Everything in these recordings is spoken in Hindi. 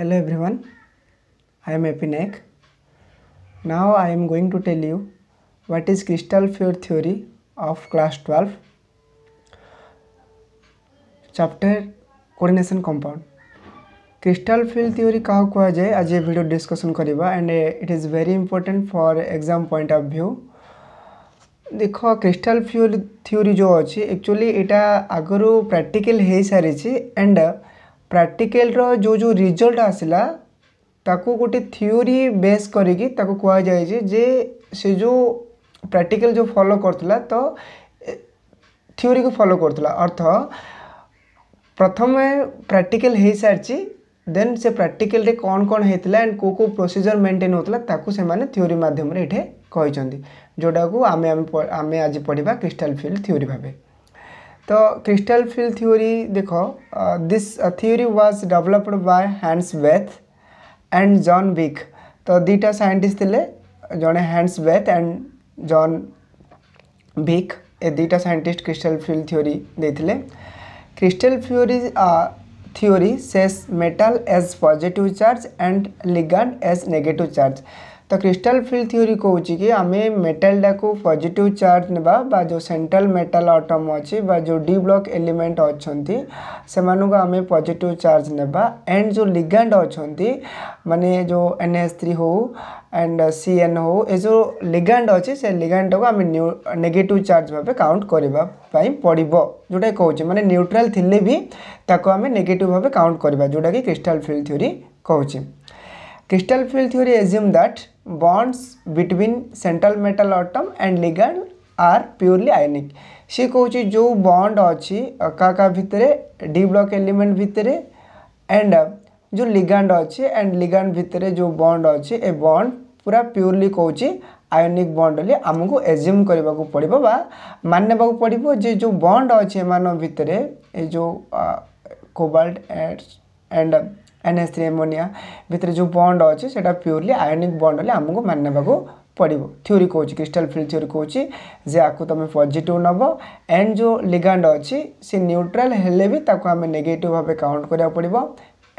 hello everyone i am epinek now i am going to tell you what is crystal flow theory of class 12 chapter coordination compound crystal field theory kaha kuha jae aaj e video discussion kariba and it is very important for exam point of view ଦେଖ କ୍ରିଷ୍ଟାଲ ଫ୍ୟୁଲ୍ ଥିଓରି ଯେଉଁ ଅଛି ଆକ୍ଚୁଆଲି ଏଇଟା ଆଗରୁ ପ୍ରାକ୍ଟିକାଲ ହେଇସାରିଛି ଆଣ୍ଡ प्राक्टिकाल जो जो रिजल्ट आसला ताको गोटे थीओरी बेस ताको कहा जाए जे से जो प्राक्टिकाल जो फॉलो कर तो थीओरी को फॉलो करता अर्थ प्रथम प्राक्टिकाल हो सारी देन से प्राक्टिकल रे कौन कौन होता एंड को को प्रोसीजर मेन्टेन होता से थीओरी मध्यम ये जोटा को आम आम आज पढ़ा क्रिस्टाल फिल्ड थीओरी भावे तो क्रिस्टल फिल थ्योरी देखो this theory was developed by Hans Bethe and John Vleck तो दुटा साइंटिस्ट थे जड़े Hans Bethe and John Vleck ए दुटा साइंटिस्ट क्रिस्टल फिल थ्योरी देते crystal theory theory says metal as positive charge and ligand as negative charge तो क्रिस्टल फिल्ड थ्योरी कौच कि आम मेटालटा को पजिट चार्ज ना जो सेंट्रल मेटाल अटम अच्छी जो डी ब्लक एलिमेंट अच्छा से आम पजिट चार्ज ना एंड जो लिगेंड अच्छा मानने जो एन एस थ्री हो एंड सी एन हो जो लिगेंड अच्छे से लिगेंडटा टाक आम नेगेट चार्ज भाव काउंट करने पड़े जोटा कौच मैंने न्यूट्राल थी भी ताको आम नेगेटिव भाव काउंट करवा जोटा कि क्रिस्टाल फिल्ड थ्योरी कहचे crystal field theory assume that bonds between central metal atom and ligand are purely ionic सी कौच जो बंड अच्छी का का भितर डी ब्लक एलिमेंट भितर एंड जो लिगांड अच्छे एंड लिगांड भितर जो बंड अच्छे ए बंड पूरा प्योरली कौच आयोनिक बंड बोली आमको एज्यूम करने को पड़ब बा मानने को पड़ो जे जो बंड अच्छे भितर ए जो cobalt and NH three ammonia ଭିତରେ ଯେଉଁ ବଣ୍ଡ ଅଛି ସେଇଟା ପ୍ୟୁରଲି ଆୟୋନିକ୍ ବଣ୍ଡ ହେଲେ ଆମକୁ ମାନି ନେବାକୁ ପଡ଼ିବ ଥିଓରି କହୁଛି କ୍ରିଷ୍ଟାଲ ଫିଲ୍ଡ ଥିଓରି କହୁଛି ଯେ ଆକୁ ତୁମେ ପଜିଟିଭ୍ ନେବ ଆଣ୍ଡ ଯେଉଁ ଲିଗାଣ୍ଡ ଅଛି ସେ ନ୍ୟୁଟ୍ରାଲ୍ ହେଲେ ବି ତାକୁ ଆମେ ନେଗେଟିଭ୍ ଭାବେ କାଉଣ୍ଟ କରିବାକୁ ପଡ଼ିବ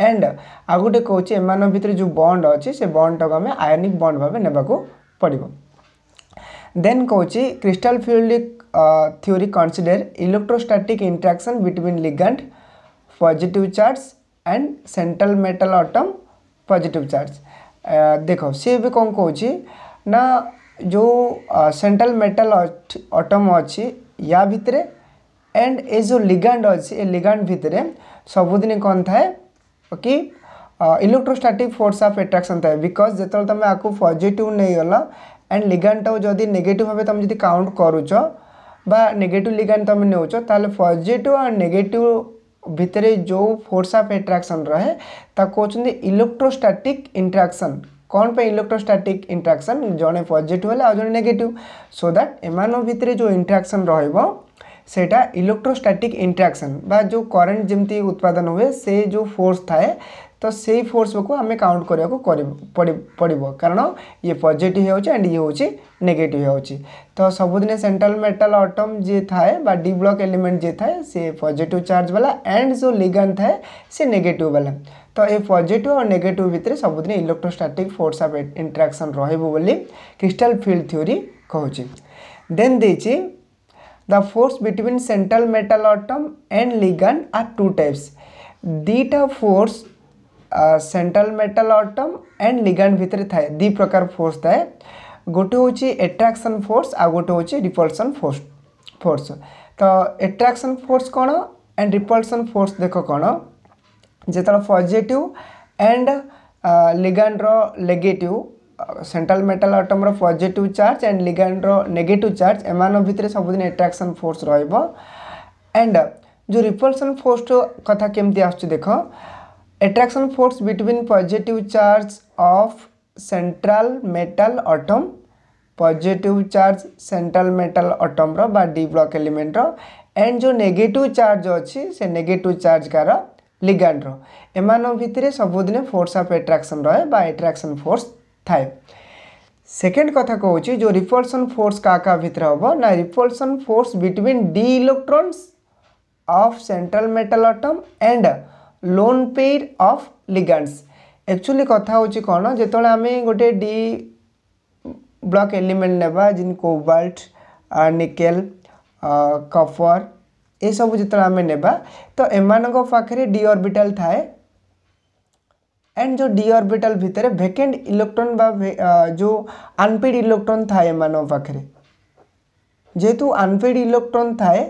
ଆଣ୍ଡ ଆଉ ଗୋଟେ କହୁଛି ଏମାନଙ୍କ ଭିତରେ ଯେଉଁ ବଣ୍ଡ ଅଛି ସେ ବଣ୍ଡଟାକୁ ଆମେ ଆୟୋନିକ୍ ବଣ୍ଡ ଭାବେ ନେବାକୁ ପଡ଼ିବ ଦେନ୍ କହୁଛି crystal field theory consider electrostatic interaction between ligand positive charge and central metal atom positive charge देख सी भी कौन कह ना जो सेंट्रल मेटल आटम अच्छी या भितर एंड ए जो लिगांड अच्छे ए लिगांड भितर सबुद कौन थाए कि इलेक्ट्रोस्टाटिक फोर्स ऑफ एट्राक्शन थाए बिकज जो तुम आपको पजिट नहींगल एंड लिगांड टाउ जदि नेगेटिव भाव तुम जब काउंट करुच बा नेगेटिव लिगांड तुम नौ पजिटिव और नेगेटिव भितर जो फोर्स अफ एट्राक्शन रहे कहते इलेक्ट्रोस्टाटिक इंट्राक्शन कौन पे इलेक्ट्रोस्टाटिक इंट्राक्शन जड़े पजिटिव है जो नेगेटिव सो दैट एम भितर जो इंट्राक्शन रहा इलेक्ट्रोस्टाटिक इंट्राक्शन जो करेन्ट जमी उत्पादन हुए से जो फोर्स थाए तो से फोर्स को आम काउंट करने पड़ो कारण ये पजिट होंड ये हूँ नेगेट हो तो सबुदिन सेट्राल मेटाल अटम जी थाए ब्लक एलिमेंट जी थाए सी पजिट चार्ज वाला एंड जो लिगन थाए सी नेगेट वाला तो ये पजिट और नेगेट भितर सबुदिन इलेक्ट्रोस्टाटिक फोर्स अफ इंट्राक्शन रोली क्रिस्टाल फिल्ड थ्योरी कहे then they the force between central metal atom and ligand are two types दीटा force central metal atom and ligand ଭିତରେ ଥାଏ ଦୁଇ ପ୍ରକାର ଫୋର୍ସ ଥାଏ ଗୋଟେ ହେଉଛି ଆଟ୍ରାକ୍ସନ୍ ଫୋର୍ସ ଆଉ ଗୋଟେ ହେଉଛି ରିପଲ୍ସନ୍ ଫୋର୍ସ ଫୋର୍ସ ତ ଆଟ୍ରାକ୍ସନ୍ ଫୋର୍ସ କ'ଣ ଆଣ୍ଡ ରିପଲ୍ସନ୍ ଫୋର୍ସ ଦେଖ କ'ଣ ଯେତେବେଳେ ପଜିଟିଭ୍ ଆଣ୍ଡ ଲିଗାଣ୍ଡର ନେଗେଟିଭ୍ ସେଣ୍ଟ୍ରାଲ୍ ମେଟାଲ୍ ଅଟମ୍ର ପଜିଟିଭ୍ ଚାର୍ଜ ଆଣ୍ଡ ଲିଗାଣ୍ଡର ନେଗେଟିଭ୍ ଚାର୍ଜ ଏମାନଙ୍କ ଭିତରେ ସବୁଦିନ ଆଟ୍ରାକ୍ସନ୍ ଫୋର୍ସ ରହିବ ଆଣ୍ଡ ଯେଉଁ ରିପଲ୍ସନ୍ ଫୋର୍ସ କଥା କେମିତି ଆସୁଛି ଦେଖ attraction force between positive charge of central metal atom positive charge central metal अटम्र बा डी ब्लक एलिमेंटर एंड जो नेगेटिव चार्ज अच्छी से नेगेटिव चार्ज कार लिगांडर एम भितर सबुदिन फोर्स अफ एट्राक्शन रहे बा एट्राक्शन फोर्स थाए सेकेंड कथा कौच जो रिपल्सन फोर्स का का भितर हम ना repulsion force between the electrons of central metal atom and lone pair of ligands actually कथा कौन जो आम गोटे डी ब्लॉक एलिमेंट ना जिन कोबाल्ट निकेल कफर ये सब जो आम ने तो एम पाखे डी ऑर्बिटल थाए एंड जो डी ऑर्बिटल भितर भेकेट इलेक्ट्रोन जो अनपेड इलेक्ट्रोन थाए पाखे जेहेतु अनपेड इलेक्ट्रोन थाए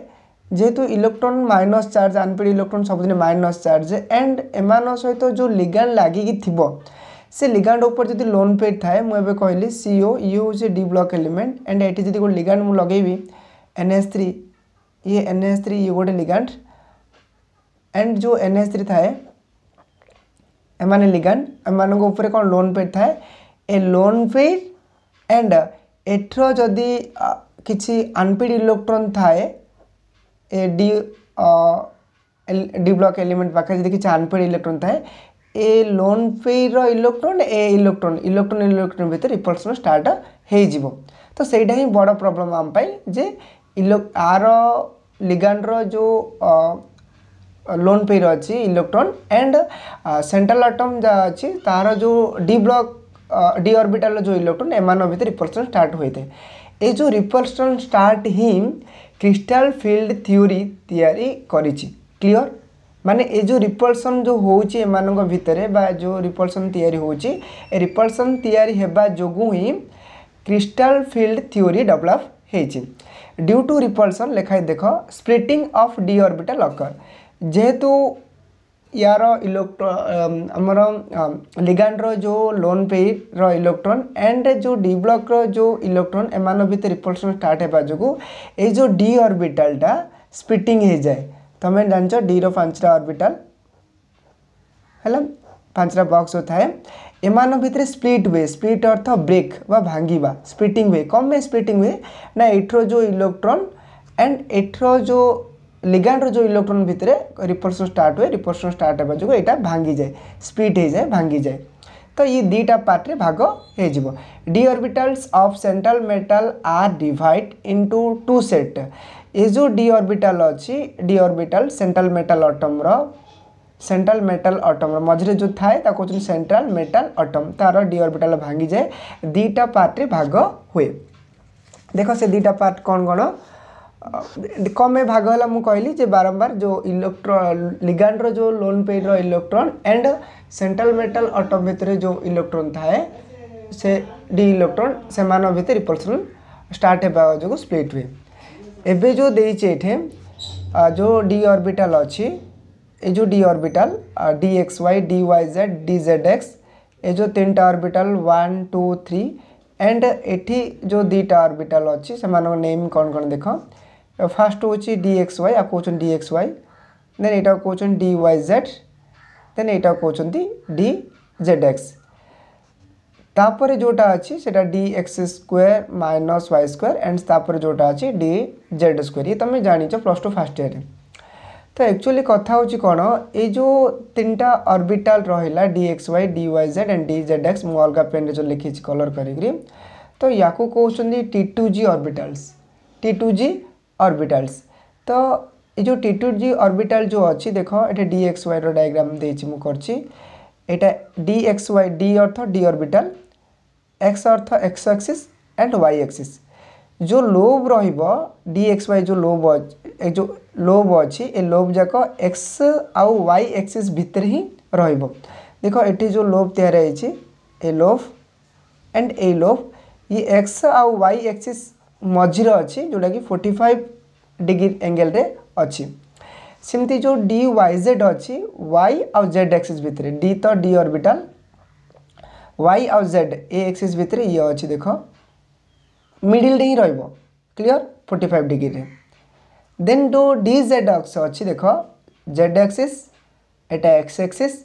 যেহেতু electron minus charge unpaired electron সবুদিন মাইনস চার্জ এন্ড এমান সহিত যে লিগান্ড লাগিকি থিব সে লিগান্ড উপরে যদি লোন পেড থাকে মু এবে কহিলি সিও ইয়ে হচ্ছে ডি ব্লক এলিমেন্ট এন্ড এটি যদি গোটে লিগান্ড মু লগাইবি এনএস থ্রি ইয়ে এনএস থ্রি ইয়ে গোটে লিগান্ড एंड जो एन एच थ्री थाए एम लिगाण एम उपर कौन लोन पेड थाए ए लोन पेड एंड एठर जदि किसी अनपेड इलेक्ट्रोन थाए डी डी ब्लକ୍ ଏଲିମେଣ୍ଟ ପାଖରେ ଯେକି ଚାର୍ଜ ପେଡ଼ ଇଲେକ୍ଟ୍ରନ୍ ଥାଏ ଏ ଲୋନ୍ ପେର ଇଲେକ୍ଟ୍ରନ୍ ଏ ଇଲେକ୍ଟ୍ରନ୍ ଇଲେକ୍ଟ୍ରନ୍ ଇଲେକ୍ଟ୍ରନ୍ ଭିତରେ ରିପଲ୍ସନ୍ ଷ୍ଟାର୍ଟ ହେଇଯିବ ତ ସେଇଟା ହିଁ ବଡ଼ ପ୍ରୋବ୍ଲେମ୍ ଆମ ପାଇଁ ଯେ ଇଲେ ଆର ଲିଗାଣ୍ଡର ଯେଉଁ ଲୋନ୍ ପେର ଅଛି ଇଲେକ୍ଟ୍ରନ୍ ଆଣ୍ଡ ସେଣ୍ଟ୍ରାଲ୍ ଆଟମ୍ ଯାହା ଅଛି ତାହାର ଯେଉଁ ଡି ବ୍ଲକ୍ ଡି ଅର୍ବିଟାଲ୍ର ଯେଉଁ ଇଲେକ୍ଟ୍ରନ୍ ଏମାନଙ୍କ ଭିତରେ ରିପଲ୍ସନ୍ ଷ୍ଟାର୍ଟ ହୋଇଥାଏ ଏଇ ଯେଉଁ ରିପଲ୍ସନ୍ ଷ୍ଟାର୍ଟ ହିଁ क्रिस्टाल फिल्ड थिओरी तैयारी করেছি ক্লিয়ার মানে এই যে রিপলসন যে হচ্ছে এমানক ভিতরে বা যে রিপলসন তৈরি হচ্ছে এই রিপলসন তৈরি হওয়া যোগু হি ক্রিস্টাল ফিল্ড থিওরি ডেভেলপ হয়েছে ডিউ টু রিপলসন লেখাই দেখ splitting of d orbital occur যেহেতু यार इलेक्ट्रो आमर लिगांड रो लोन पे इलेक्ट्रोन एंड जो डी ब्लॉक रो जो इलेक्ट्रोन एम भर रिपल्सन स्टार्ट होगा जो ये जो डी ऑर्बिटलटा स्पिटिंग हो जाए तो तुम जान डी पांचटा अर्बिटाल है पांचटा बक्स होता है यम भितर स्प्लीट हुए स्प्लीट अर्थ ब्रेक व भांग स्प्लीटिंग हुए कम में स्प्लीटिंग हुए ना एठर जो इलेक्ट्रॉन एंड एठर जो লিগান্ডর যে ইলেকট্রন ভিতরে রিপলসন স্টার্ট হুয়ে রিপলসন স্টার্ট হওয়া যোগ এটা ভাঙ্গি যায় স্প্লিট হয়ে যায় ভাঙ্গি যায় তো এই দুইটা পার্টরে ভাগ হয়ে যাব d orbitals of central metal are divide into two set ଏ ଯେଉଁ ଡି ଅର୍ବିଟାଲ୍ ଅଛି ଡି ଅର୍ବିଟାଲ୍ ସେଣ୍ଟ୍ରାଲ୍ ମେଟାଲ୍ ଅଟମ୍ର ସେଣ୍ଟ୍ରାଲ୍ ମେଟାଲ୍ ଅଟମ୍ର ମଝିରେ ଯେଉଁ ଥାଏ ତାକୁ କହୁଛନ୍ତି ସେଣ୍ଟ୍ରାଲ୍ ମେଟାଲ୍ ଅଟମ୍ ତା'ର ଡି ଅର୍ବିଟାଲ୍ ଭାଙ୍ଗିଯାଏ ଦୁଇଟା ପାର୍ଟରେ ଭାଗ ହୁଏ ଦେଖ ସେ ଦୁଇଟା ପାର୍ଟ କ'ଣ କ'ଣ कमे भाग है मुझी जो बारंबार जो इलेक्ट्रो लिगान रो lone pair electron and central metal atom भितर जो इलेक्ट्रोन थाए से डी इलेक्ट्रोन से मान भेजे रिपल्सन स्टार्ट हो जो स्प्लीट हुए एवं जो देखे जो डी अर्बिटाल अच्छी ये जो d orbital d x y d y z d z x ये जो तीन टा orbital one two three and एटी जो दीटा ऑर्बिटल अच्छी से मान कौन कौन देख फास्ट हूँ डीएक्स वाई आ कौन डीएक्स वाई देन यहाँ कौन डी वाई जेड देन यहाँ कौन डी जेड एक्स तापर जोटा अच्छी से x square minus y square and जोटा अच्छी डी जेड स्क्वे ये तुम जान प्लस टू फास्ट इयर तो एक्चुअली कथ हो कौन ये जो तीन टा अर्बिटाल रहा dx y d y z and d z x मुझ अलग पेन जो लिखी कलर करी तो या कौन t two g orbitals t two g orbitals तो ये जो टी टू जी अर्बिटाल जो अच्छी देख ये डी एक्स वाई रायग्राम दे एक्स वाई डी अर्थ डी अर्बिटाल एक्स अर्थ x axis and y axis जो लोब री एक्स वाई जो लोब जो लोब अच्छी ए लोब जाक एक्स आउ वाई एक्सी भितर ही देख ये जो लोब तैयार ए लोब एंड ए लोब ये एक्स आउ वाई एक्सी मझीर अच्छी जोटा कि फोर्टी फाइव डिग्री एंगेल अच्छी सेमती जो डी वाई जेड अच्छी वाई आउ जेड एक्सीस भितर डी तो डी अर्बिटाल वाई आउ जेड ए एक्सीस भितर ये अच्छी देख मिडिल ही lobe clear five degree then जो डी जेड अक्स अच्छी देख जेड एक्सीस एटा एक्स एक्सीस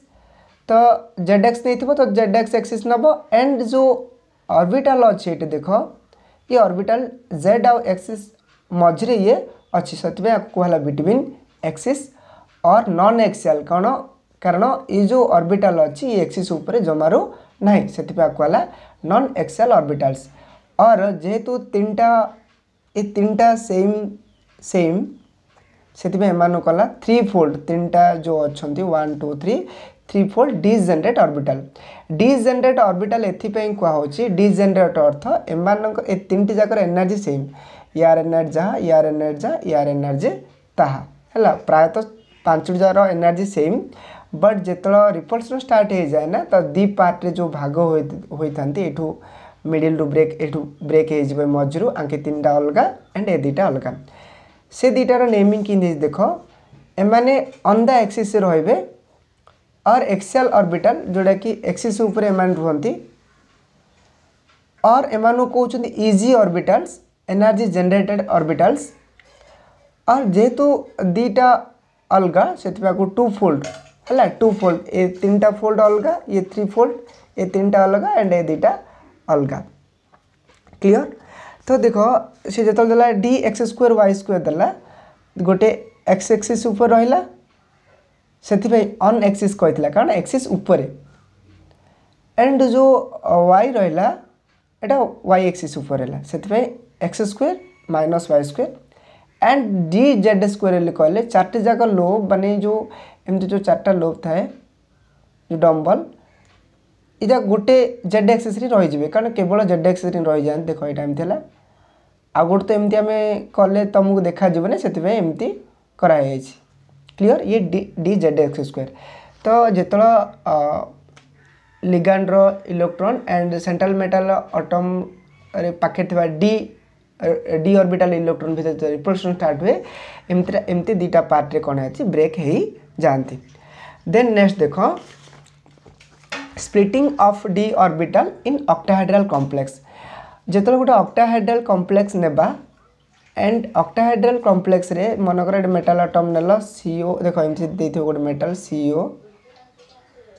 तो जेड एक्स नहीं थो तो जेड एक्स एक्सीस नब एंड जो अर्बिटाल अच्छे ये देख ये अर्बिटाल जेड आउ एक्सीस मझे ये अच्छी से कहला बिटवीन एक्सीस और नन एक्सीआल कौन कारण ये जो अर्बिटाल अच्छी ये एक्सीस उपर जमारू ना से कहला नन एक्सीआल अर्बिटाल्स और जेहेतु तीन टा ये तीन टा सेम सेम से कला थ्री फोल्ड तीन टा जो अच्छा one two three three fold degenerate orbital degenerate orbital এথিপাই কুহাচ্ছে ডিজেনারেট অর্থ এমানক এ তিনটি যাকর এনার্জি সেম ইয়ার এনার্জি যা ইয়ার এনার্জি যা ইয়ার এনার্জি তাহা হল প্রায়ত ପାଞ୍ଚଟି ଯାକର ଏନର୍ଜି ସେମ୍ ବଟ୍ ଯେତେବେଳେ ରିପଲ୍ସନ୍ ଷ୍ଟାର୍ଟ ହେଇଯାଏ ନା ତ ଦୁଇ ପାର୍ଟରେ ଯେଉଁ ଭାଗ ହୋଇଥାନ୍ତି ଏଠୁ ମିଡ଼ିଲ୍ରୁ ବ୍ରେକ୍ ଏଠୁ ବ୍ରେକ୍ ହେଇଯିବ ମଝିରୁ ଆଙ୍କେ ତିନିଟା ଅଲଗା ଆଣ୍ଡ ଏ ଦୁଇଟା ଅଲଗା ସେ ଦୁଇଟାର ନେମିଂ କେମିତି ଦେଖ ଏମାନେ ଅନ୍ ଦ ଆକ୍ସିସ୍ ରହିବେ और एक्सएल अर्बिटल जोड़ा कि एक्सीस रुहत और एम कौन e g orbitals energy degenerate orbitals और जेहेतु तो दीटा अलग से टू तो फोल्ड है टू फोल्ड ए तीन टा फोल्ड अलग ये थ्री फोल्ड ये तीन टा अलग एंड ए दुटा अलग क्लियर तो देख सी जो डी एक्स स्क् वाई स्क्वेयर दे गोटे एक्स एक्सीस रहा से अन् एक्सी कारण एक्सीस्पर एंड जो वाई रहा एटा वाई एक्सीस्पर है से x square minus y square and d z square कहले चार्ट जाक लोब मान जो एम जो चार्टा लोब थाए जो डम्बल इटा गोटे जेड एक्सीस रही जाए कारण केवल जेड एक्सीस रही जाए देख यहाँ एमती है आ गोटे तो एमती आम कले तुमको देखा जाए से एमती कराई क्लीयर ये d d z x square तो जो लिगांड्र electron and central metal atom पाखे डी डी अर्बिटाल इलेक्ट्रोन भितर रिपल्सन स्टार्ट हुए एमती दुटा पार्ट्रे कौन है ब्रेक हो जाती देन नेक्स्ट देख splitting of d orbital in octahedral complex जो गोटे अक्टाहाइड्राल कम्प्लेक्स ने एंड अक्टाहाइड्रल कम्प्लेक्स मन मनकर मेटाल आटम नेल सीओ देख एम देव गोटे मेटाल सीओ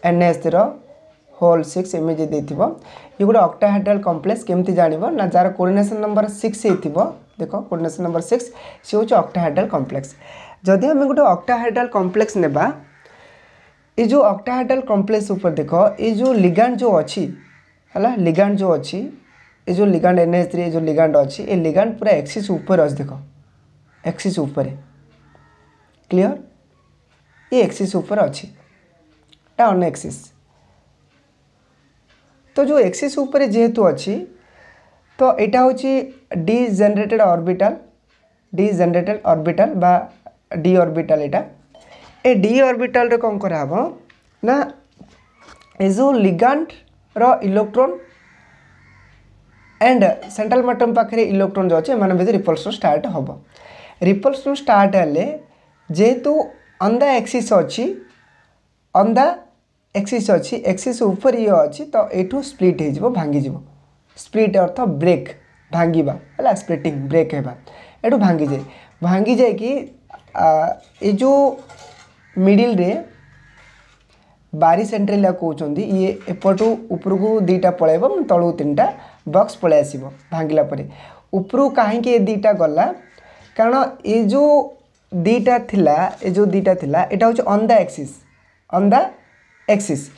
एन एस रोल सिक्स एम ये गोटे अक्टाहाइड्रल कम्प्लेक्स केमती जानव ना जार कोर्डनेसन नंबर सिक्स हो देख कोर्डनेसन नंबर सिक्स सी हूँ अक्टाहाइड्रल कम्प्लेक्स जदि आम गोटे अक्टाहाइड्रल कम्प्लेक्स नेबा ये जो अक्टाहाइड्रल कम्प्लेक्स देख ये जो जो अच्छी है लिगान जो अच्छी ये जो लिगांड एन एच थ्री जो लिगांड अच्छी ये लिगांड पूरा एक्सीस देख एक्सीस क्लीअर ये एक्सीस अच्छी अन् एक्सीस तो जो एक्सीस जेहेतु अच्छी तो यहाँ हूँ degenerate orbital degenerate orbital d orbital यहाँ ए डी अर्बिटाल कौन कराब ना ये जो लिगांड र इलेक्ट्रोन ଆଣ୍ଡ ସେଣ୍ଟ୍ରାଲ ମାଟମ୍ ପାଖରେ ଇଲେକ୍ଟ୍ରୋନ୍ ଯେଉଁ ଅଛି ଏମାନଙ୍କ ଭିତରେ ରିପଲ୍ସନ୍ ଷ୍ଟାର୍ଟ ହେବ ରିପଲ୍ସନ୍ ଷ୍ଟାର୍ଟ ହେଲେ ଯେହେତୁ ଅନ୍ ଦ ଏକ୍ସିସ୍ ଅଛି ଅନ୍ ଦ ଏକ୍ସିସ୍ ଅଛି ଏକ୍ସିସ୍ ଉପରେ ଇଏ ଅଛି ତ ଏଇଠୁ ସ୍ପ୍ଲିଟ୍ ହେଇଯିବ ଭାଙ୍ଗିଯିବ ସ୍ପ୍ଲିଟ୍ ଅର୍ଥ ବ୍ରେକ୍ ଭାଙ୍ଗିବା ହେଲା ସ୍ପ୍ଲିଟିଂ ବ୍ରେକ୍ ହେବା ଏଠୁ ଭାଙ୍ଗିଯାଏ ଭାଙ୍ଗିଯାଇକି ଏ ଯେଉଁ ମିଡ଼ିଲରେ ବାରି ସେଣ୍ଟ୍ରେଲା କହୁଛନ୍ତି ଇଏ ଏପଟୁ ଉପରକୁ ଦୁଇଟା ପଳାଇବ ତଳକୁ ତିନିଟା बक्स पलि आस भांगा उपर कहीं दीटा गला कारण ये जो दीटा थिला ये जो दीटा थिला यहाँ हूँ on the axis on the axis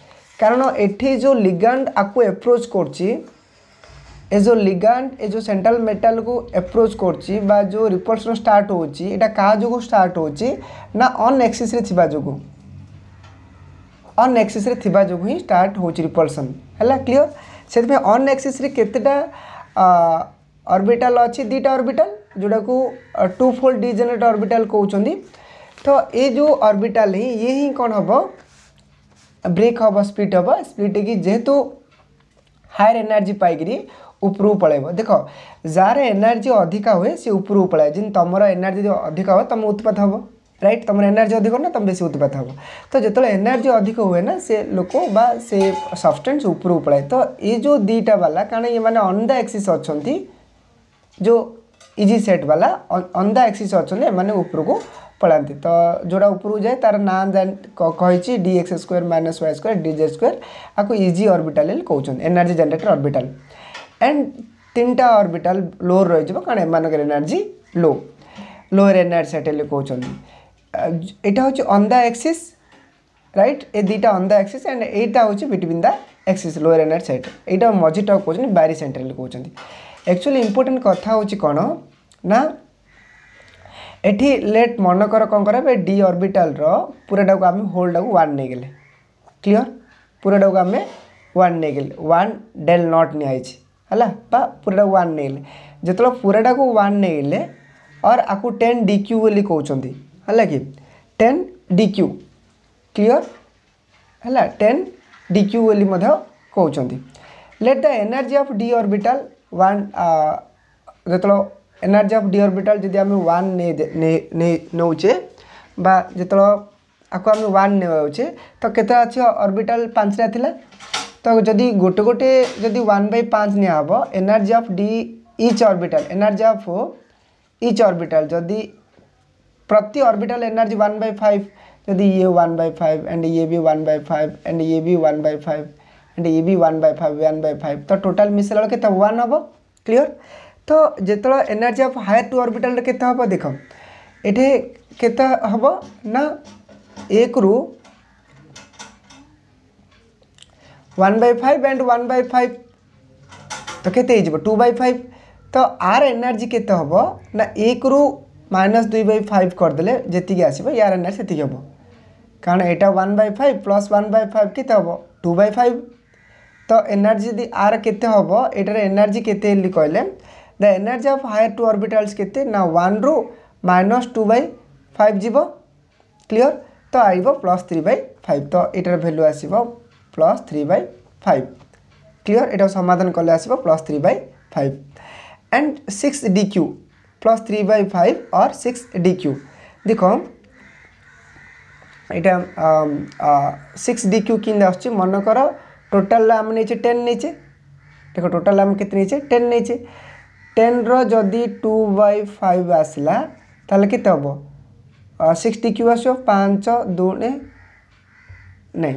कारण ये जो लिगांड आपको एप्रोच कर जो लिगांड ए जो सेंट्रल मेटल को एप्रोच कर जो रिपोर्टन स्टार्ट होटा क्या जो स्टार्ट होना अन् एक्सीस जो अन् एक्सीस जो ही स्टार्ट होपलसन है क्लीयर से अन् एक्सीस अर्बिटाल अच्छे दुटा अर्बिटाल जोटा को टू फोल डिजेनेट अर्बिटाल कौन तो ये जो अर्बिटाल ही ये ही कौन हम ब्रेक हम स्पीड हम स्पीड कि जेहेतु हायर एनर्जी पाई उपरू पल देख जार एनर्जी अधिका हुए सी ऊपर पलाए जिन तुम एनर्जी अधिका हुए तुम उत्पाद हाँ राइट तुम एनर्जी अधिक ना तुम बेस उत्पात हो तो जो एनर्जी अधिक हुए ना से लोक से सबस्टेन्स उपरू पड़ाए तो ये जो दीटा बाला कारण ये मैंने अन द एक्सी अच्छा जो इजी सेट बाला अन द एक्सी अच्छा उपरको पड़ा तो जोड़ा उपरू जाए तार ना कही dx square minus y square dz square आपको इजी अर्बिटाल कौन एनर्जी जेनेटर अर्बिटाल एंड तीन टा अर्बिटाल लोअर रही कारण एम एनर्जी लो लोअर एनर्जी सेटेल कौन यहाँ हूँ अन् दक्सीस् रईट ए दुटा अन् दक्सीस् एंड यहाँ हूँ between the axis lower and सैड यहाँ मझीटा कौन बारी सेन्टर कौन एक्चुअली इम्पोर्टेन्ट कथा हूँ कौन ना एटी लेट मनकर कौन कर डी अर्बिटाल पूराटा को आम होल्डा को वन नहीं क्लीअर पूरा को आम वन नहीं वन डेल नट नि पूराटा वन नहीं जो पूरा को वन नहीं और आपको टेन डी बोली कहते है कि टेन डी क्यू क्लीयर है टेन डी क्यू बोली कौन let the energy of d orbital one जो एनर्जी अफ डी अर्बिटाल जब आम वन नौचे जो आपको आम वन तो के अच्छे ऑर्बिटल पांचटा तो जदि गोटे गोटे जदि वन बै पाँच निहब energy of d each orbital energy of each orbital जदि प्रति orbital energy one by five यदि ये वन बाई फाइव एंड ये भी वन बाई फाइव एंड ये भी वन बाई फाइव एंड ये भी one by five one by five तो टोटाल मिस के वन हम क्लीयर तो जिते energy of higher two orbital के देख ये के हम ना एक रु one by five and one by five तो के टू बै फाइव तो आर एनर्जी के एक रु ମାଇନସ୍ ଦୁଇ ବାଇ ଫାଇଭ୍ କରିଦେଲେ ଯେତିକି ଆସିବ ୟାର ଆନ୍ସର୍ ସେତିକି ହେବ କାରଣ ଏଇଟା one by five plus one by five କେତେ ହେବ ଟୁ ବାଇ ଫାଇଭ୍ ତ ଏନର୍ଜି ଯଦି ଆର କେତେ ହେବ ଏଇଟାର ଏନର୍ଜି କେତେ ବୋଲି କହିଲେ the energy of higher two orbitals କେତେ ନା ୱାନ୍ରୁ ମାଇନସ୍ ଟୁ ବାଇ ଫାଇଭ୍ ଯିବ କ୍ଲିଅର ତ ଆଇବ ପ୍ଲସ୍ ଥ୍ରୀ ବାଇ ଫାଇଭ୍ ତ ଏଇଟାର ଭ୍ୟାଲ୍ୟୁ ଆସିବ plus three by five clear ଏଇଟାକୁ ସମାଧାନ କଲେ ଆସିବ plus three by five and six d q plus three by five আর সিক্স ডি কিউ দেখো এটা সিক্স ডি কিউ কিনে আসছে মনে করো টোটাল আমি নিয়েছে টেন নিয়েছে দেখো টোটাল আমি কেতে নিয়েছে টেন নিয়েছে টেনর যদি টু বাই ফাইভ আসলা তাহলে কেতে হব সিক্স ডি কিউ আসব পাঁচ দুনে নাই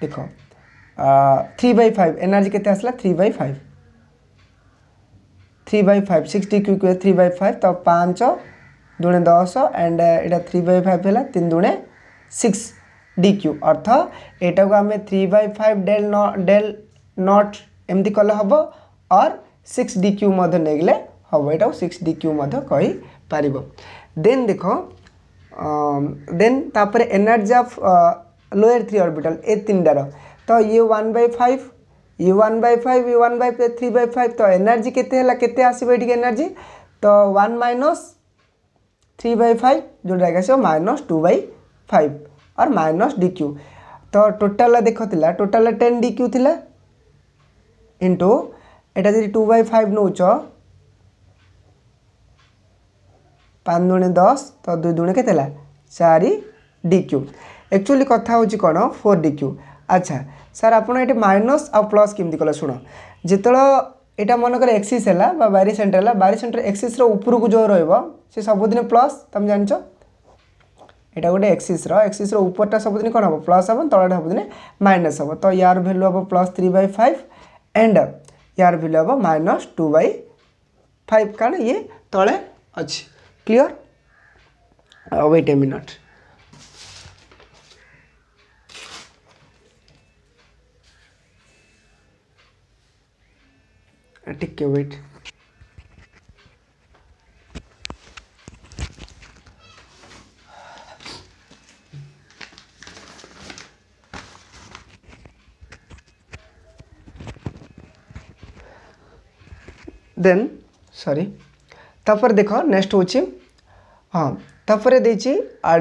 দেখো থ্রি বাই ফাইভ এনার্জি কেতে আসলা three by five three by five six D Q Q three by five तो पाँच दुणे दस एंड यहाँ थ्री बै फाइव है तीन दुणे सिक्स डी क्यू अर्थ यटा को आम थ्री बै फाइव डेल न डेल नट एमती कले हम और सिक्स डी क्यू नहींगले हम यू सिक्स डी क्यू पार देन देख देन तापर एनर्जी लोअर थ्री अर्बिटल ए तीन डार तो ये वन बै फाइव यू वन बै फाइव यू one by three by five तो एनर्जी के केते एनर्जी तो one minus three by five जोटा कि आसो माइनस टू बै फाइव और माइनस डी क्यू तो टोटाल देख था टोटाल टेन डी क्यू थी इंटु एटा जी टू बै फाइव नौच पाँच दुणे दस तो दुई दुणे के चार डी क्यू एक्चुअली कथा हूँ कौन फोर डी क्यू আচ্ছা স্যার আপনার এটি মাইনস আ্লস কমিটি কলে শুণ যেতবে এটা মনেকর এক্সিস হল বা বারি সেন্টার হল বারি সেন্টার এক্সিসর উপরক যে রহব সে সবুদিন প্লস তুমি জাণিছ এটা গোটে এক্সিসর এক্সিসর উপরটা সবুদিন কম হব প্লস হব তলটা সবুদিন মাইনস হব তো ইয়ার ভ্যালু হব plus three by five and ইয়ার ভ্যালু হব মাইনস টু বাই ফাইভ কারণ ইয়ে তলে অছি clear wait a minute and take care of it. Then सरी तपर देख नेक्स्ट हो हाँ तपर दे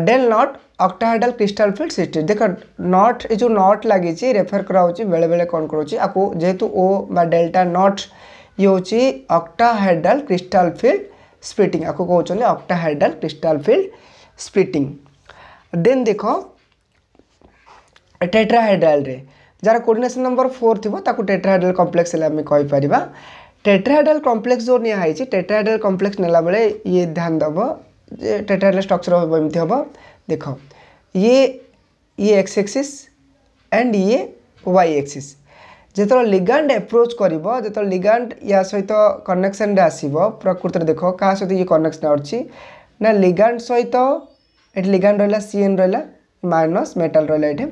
del nought octahedral crystal field system देख नट ये जो नट लगी रेफर कराऊ बेले बेले कौन करो जेहेतु ओ बा डेल्टा नट ये हूँ अक्टाहाइडल क्रिस्टल फिल्ड स्प्रिटिंग आपको कौन octahedral crystal field splitting then देख टेट्राहाइड्राइल जार कोर्डेसन नंबर फोर थोड़ा टेट्राहाइड्राइल कम्प्लेक्स कहींपर टेट्राहाइड्राइल कम्प्लेक्स जो निहाई टेट्राहाइड्राइल कम्प्लेक्स नाला ये ध्यान दबे टेट्राहाइड्राइल स्ट्रक्चर एमती हम देखो ये ये एक्स एक्सीस एंड ये वाई एक्सीस जो लिगांड एप्रोच कर जो लिगांड या सहित कनेक्शन आसव प्रकृत देख क्या सहित ये कनेक्शन अच्छी ना लिगांड सहित ये लिगांड रहा सी एन रहा माइनस मेटाल रहा ये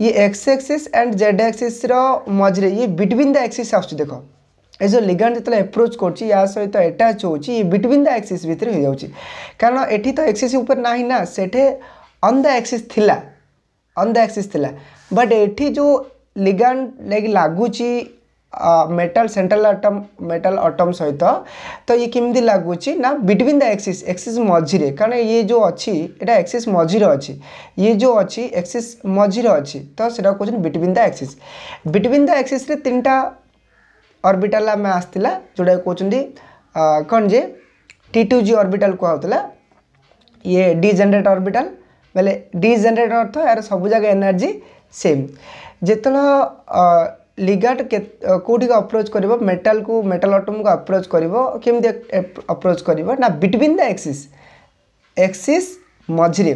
ये X axis and Z axis मझे ये बिटवीन द एक्सीस आस देखो ये तो जो लिगान जो एप्रोच कर सहित एटाच होटवीन द एक्सीस भितर हो कारण ये तो एक्सीस ना ना से on the axis on the axis but ये जो लिगान लगे लगुच metal central atom metal atom सहित तो ये केमी लगुच ना बिटवीन द एक्सी एक्सीस मझे कारण ये जो अच्छी यहाँ एक्सीस मझीरे अच्छी ये जो अच्छी एक्सीस मझीरे अच्छी तो सीटा कौन between the axis between the axis तीन टाइम अर्बिटाल आम आसाला जोड़ा कौन कौन जे टी टू जी अर्बिटाल कहला ये डीजेनरेट अर्बिटाल बोले डी डीजेनरेट अर्थ यार सब जगह एनर्जी सेम जो लिगाट कौट अप्रोच कर मेटाल को मेटाल अटम को अप्रोच कर अप्रोच कर ना बिटवीन द एक्सी एक्सी मझे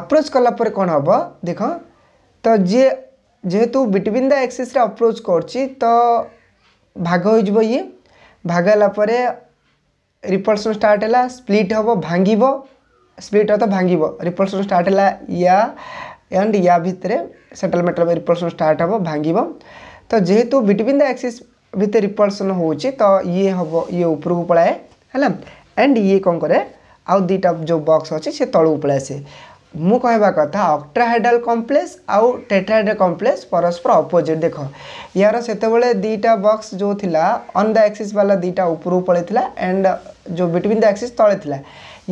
अप्रोच कलापर कौन हम देख तो जी जेहेतु बिटवीन द एक्सीस अप्रोच कर ভাগ ହୋଇଯିବ ଇଏ ଭାଗ ହେଲା ପରେ ରିପଲ୍ସନ୍ ଷ୍ଟାର୍ଟ ହେଲା ସ୍ପ୍ଲିଟ୍ ହେବ ଭାଙ୍ଗିବ ସ୍ପ୍ଲିଟ୍ ତ ଭାଙ୍ଗିବ ରିପଲ୍ସନ୍ ଷ୍ଟାର୍ଟ ହେଲା ୟା ଆଣ୍ଡ ୟା ଭିତରେ ସେଟଲମେଣ୍ଟ ହେବ ରିପଲ୍ସନ୍ ଷ୍ଟାର୍ଟ ହେବ ଭାଙ୍ଗିବ ତ ଯେହେତୁ ବିଟୱିନ୍ ଦ ଆକ୍ସିସ୍ ଭିତରେ ରିପଲ୍ସନ୍ ହେଉଛି ତ ଇଏ ହେବ ଇଏ ଉପରକୁ ପଳାଏ ହେଲା ଆଣ୍ଡ ଇଏ କ'ଣ କରେ ଆଉ ଦୁଇଟା ଯେଉଁ ବକ୍ସ ଅଛି ସେ ତଳକୁ ପଳାଇ ଆସେ मु कह कथा अक्ट्राहेड्राल कम्प्लेक्स आउ टेट्राहेड्राल कम्प्लेक्स परस्पर अपोजिट देख यार से दीटा बक्स जो थिला अन द एक्सीस वाला दीटा ऊपर पड़े थिला एंड जो बिटवीन द एक्सीस तले थिला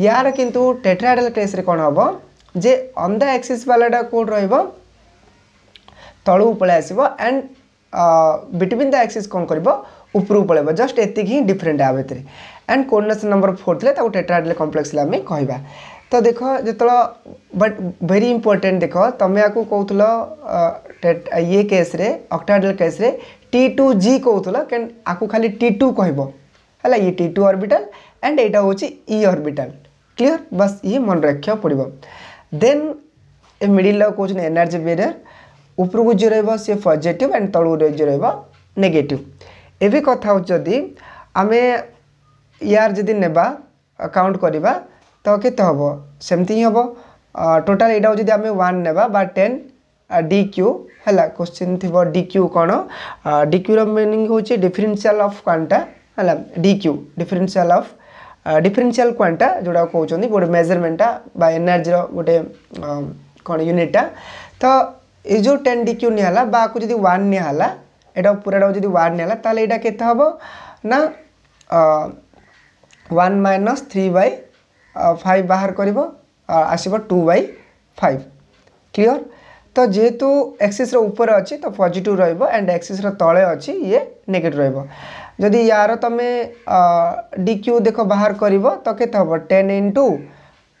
यार किंतु टेट्राहेड्राल केस रे कोन होबो जे अन द एक्सीस वाला डा कोड रहइबो तळु ऊपर आसीबो एंड बिटवीन द एक्सीस कोन करइबो ऊपर पड़ेबो जस्ट एति ही डिफरेंट आबेतरे एंड कोऑर्डिनेशन नंबर 4 थिला ता टेट्राहेड्राल कॉम्प्लेक्स ला में कहबा तो देख जो बट भेरी इंपोर्टेंट देख तुम्हें आपको कौल ये केस्रे अक्टाडल केस्रे टी टू जी कौल आपको खाली टी टू कह है ये टी टू अर्बिटाल एंड यहाँ हूँ इ अर्बिटाल क्लीयर बस ये मन रख पड़ दे मिडिल कौन एनर्जी बेरियर उपर को जो रे पजिट एंड तलू जो रेगेट ए भी कथ जदि आम यार जी ने अकाउंट करवा ତ କେତେ ହେବ ସେମିତି ହିଁ ହେବ ଟୋଟାଲ୍ ଏଇଟାକୁ ଯଦି ଆମେ ୱାନ୍ ନେବା ବା ଟେନ୍ ଡି କ୍ୟୁ ହେଲା କୋଶ୍ଚିନ୍ ଥିବ ଡି କ୍ୟୁ କ'ଣ ଡି କ୍ୟୁର ମିନିଂ ହେଉଛି ଡିଫରେନ୍ସିଆଲ୍ ଅଫ୍ କ୍ୱାଣ୍ଟା ହେଲା D Q differential of differential quanta ଯେଉଁଟା କହୁଛନ୍ତି ଗୋଟେ ମେଜରମେଣ୍ଟଟା ବା ଏନର୍ଜିର ଗୋଟେ କ'ଣ ୟୁନିଟ୍ଟା ତ ଏ ଯେଉଁ ଟେନ୍ ଡି କ୍ୟୁ ନିଆହେଲା ବା ଆକୁ ଯଦି ୱାନ୍ ନିଆହେଲା ଏଇଟା ପୁରାଟାକୁ ଯଦି ୱାନ୍ ନିଆହେଲା ତାହେଲେ ଏଇଟା କେତେ ହେବ ନା one minus three by five बाहर कर आस टू बै फाइव क्लीअर तो जेहेतु एक्सीस ऊपर अच्छी तो पजिट रंड एक्सीस तले अच्छी ये नेगेट रदि यार तुम डिक्यू देख बाहर कर तो कत टेन इंटू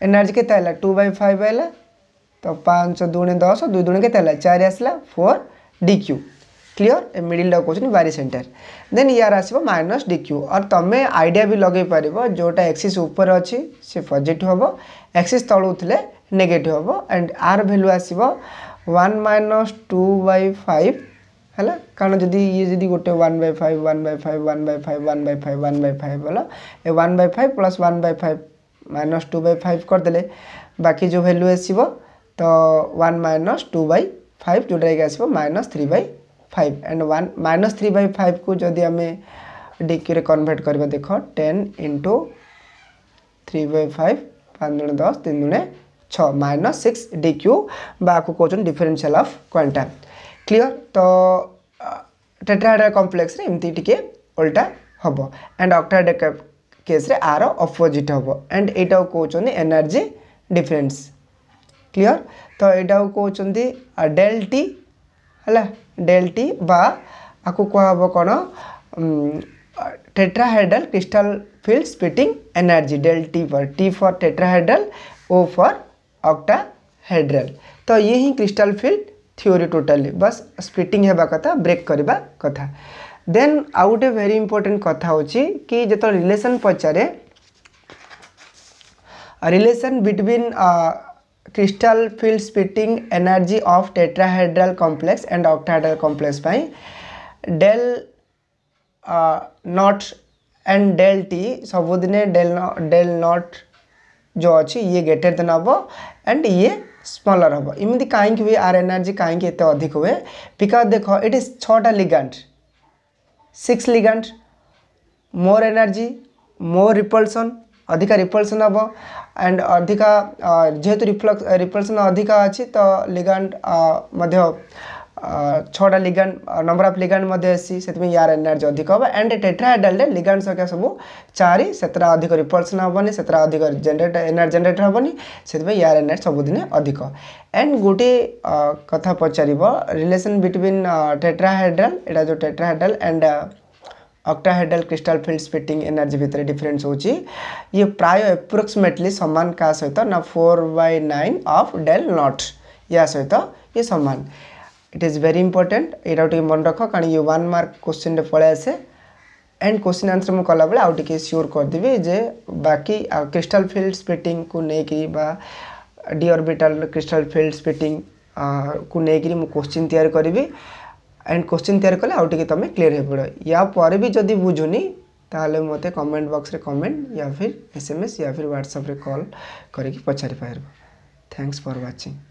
एनर्जी के टू बै फाइव है तो पाँच दुणे दस दुई दुणी के चार आसला फोर डिक्यू क्लीयर ए मिडिलटा कौन बारी सेन्टर देन यार आसो माइनस डीक्यू और तुम आईडिया भी लगे पार जोटा एक्सीस उपर अच्छी सी पजिट हम एक्सीस तलू थे नेगेटिव हम एंड आर भैल्यू आसो one minus two by five ହେଲା କାରଣ ଯଦି ଇଏ ଯଦି ଗୋଟେ one by five one by five one by five one by five one by five ବୋଲ ଏ one by five plus one by five minus two by five କରିଦେଲେ ବାକି ଯେଉଁ ଭ୍ୟାଲ୍ୟୁ ଆସିବ ତ one minus two by five ଯେଉଁଟାକି ଆସିବ minus three by five and one minus three by five को जदि आम डिक्यूरे कनभर्ट कर देख ten into three by five पाँच दुण दस तीन दुणे छ माइनस सिक्स डिक्यू क्यू बाको कौन डिफरेनसीआल अफ क्वांटा क्लीयर तो टेट्राहाइड्रल कम्प्लेक्स एमती टी ओल्टा हम एंड अक्टाहाइड्रल केस्रे आर अपोजिट हम एंड यू कौन एनर्जी डिफरेन्स क्लीयर तो यहाँ कौन डेल्टी टी है ডেলটি टी आपको कह কোণ tetrahedral crystal field splitting energy del T for T for tetrahedral O for octahedral तो ये ही क्रिस्टल फिल्ड थ्योरी टोटाली बस स्प्लिटिंग होगा कथा ब्रेक करवा कथा देन आउ गए भेरी इंपोर्टेंट कथा हो कि जो रिलेसन पचारे relation between crystal field splitting energy of tetrahedral complex and octahedral complex del nought and del T सबुद डेल डेल नॉट जो अच्छी ये ग्रेटर देन हम एंड ये स्मलर हम इमती कहीं हुए आर एनर्जी कहीं अधिक हुए बिकज देख इट इज छा ligand six ligand more energy more repulsion अधिक रिपल्सन हम एंड अधिका जेहेतु रिफ्लक्स रिफ्लक्सन अधिका अच्छी तो लिगांड मध्य छा लिगांड नंबर ऑफ लिगांड मैं से यार एनर्जी अधिक हम एंड टेट्राइडल लिगांड संख्या सब चार से अधिक रिपल्सन हेनी से अधिक जेनेट एनर्जी जेनेट हेनी से यार एनर्जी सबुदिन अधिक एंड गोटे कथा पचार रिलेसन बिटवीन टेट्राहेड्राल यहाँ जो tetrahedral and octahedral crystal field splitting energy भितर डिफरेन्स हो प्राय एप्रोक्सीमेटली सामान क्या सहित ना four by nine of del nought या सहित ये सामान इट इज भेरी इंपोर्टाट यहाँ टे मन रख कारण ये वन मार्क क्वेश्चन पलैसे एंड क्वेश्चन आंसर मुझे कला बेल आउट सियोर करदेवि जे बाकी क्रिस्टल फिल्ड स्पिटिंग को लेकिन डीअरबिटाल क्रिस्टाल फिल्ड स्पिटिंग को लेकिन मुझे क्वेश्चन तैयार करी एंड क्वेश्चन तैयार कले आउट तुम क्लीयर हो पड़ो या पर भी जदि बुझुनि ताले मत कमेंट बॉक्स रे कमेंट या फिर एसएमएस या फिर व्हाट्सएप रे कॉल करके पचारि पार थैंक्स फॉर वाचिंग